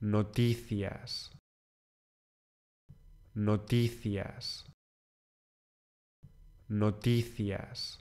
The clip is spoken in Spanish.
noticias, noticias, noticias.